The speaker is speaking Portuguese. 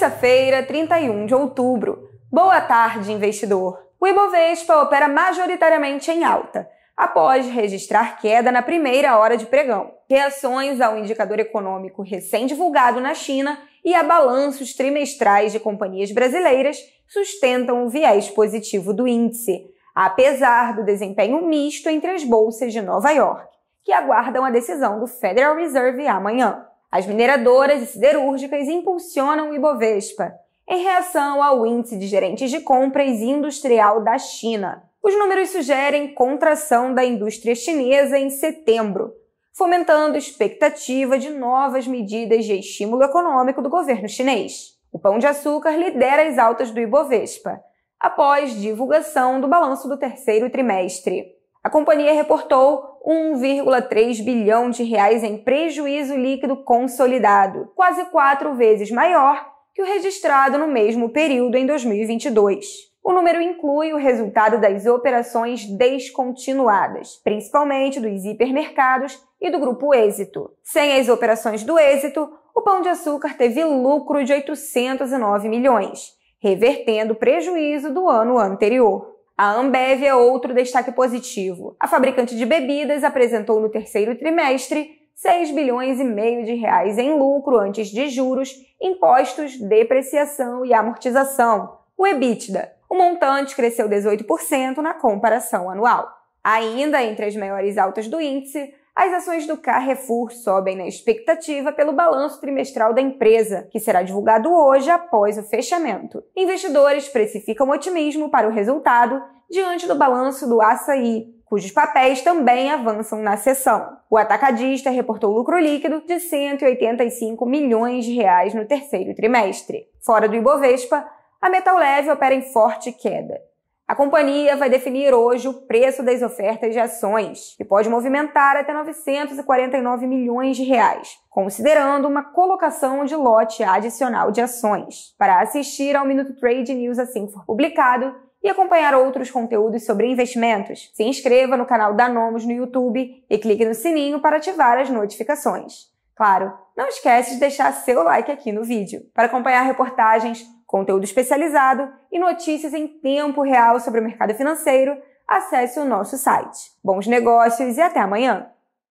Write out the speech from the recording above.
Terça-feira, 31 de outubro. Boa tarde, investidor. O Ibovespa opera majoritariamente em alta, após registrar queda na primeira hora de pregão. Reações ao indicador econômico recém-divulgado na China e a balanços trimestrais de companhias brasileiras sustentam o viés positivo do índice, apesar do desempenho misto entre as bolsas de Nova York, que aguardam a decisão do Federal Reserve amanhã. As mineradoras e siderúrgicas impulsionam o Ibovespa, em reação ao índice de gerentes de compras industrial da China. Os números sugerem contração da indústria chinesa em setembro, fomentando expectativa de novas medidas de estímulo econômico do governo chinês. O pão de açúcar lidera as altas do Ibovespa, após divulgação do balanço do terceiro trimestre. A companhia reportou 1,3 bilhão de reais em prejuízo líquido consolidado, quase quatro vezes maior que o registrado no mesmo período em 2022. O número inclui o resultado das operações descontinuadas, principalmente dos hipermercados e do grupo Êxito. Sem as operações do Êxito, o Pão de Açúcar teve lucro de 809 milhões, revertendo o prejuízo do ano anterior. A Ambev é outro destaque positivo. A fabricante de bebidas apresentou no terceiro trimestre 6 bilhões e meio de reais em lucro antes de juros, impostos, depreciação e amortização, o EBITDA. O montante cresceu 18% na comparação anual. Ainda entre as maiores altas do índice, as ações do Carrefour sobem na expectativa pelo balanço trimestral da empresa, que será divulgado hoje após o fechamento. Investidores precificam otimismo para o resultado diante do balanço do açaí, cujos papéis também avançam na sessão. O atacadista reportou lucro líquido de 185 milhões de reais no terceiro trimestre. Fora do Ibovespa, a Metal Leve opera em forte queda. A companhia vai definir hoje o preço das ofertas de ações, que pode movimentar até 949 milhões de reais, considerando uma colocação de lote adicional de ações. Para assistir ao Minuto Trade News assim for publicado e acompanhar outros conteúdos sobre investimentos, se inscreva no canal da Nomos no YouTube e clique no sininho para ativar as notificações. Claro, não esquece de deixar seu like aqui no vídeo para acompanhar reportagens, conteúdo especializado e notícias em tempo real sobre o mercado financeiro. Acesse o nosso site. Bons negócios e até amanhã!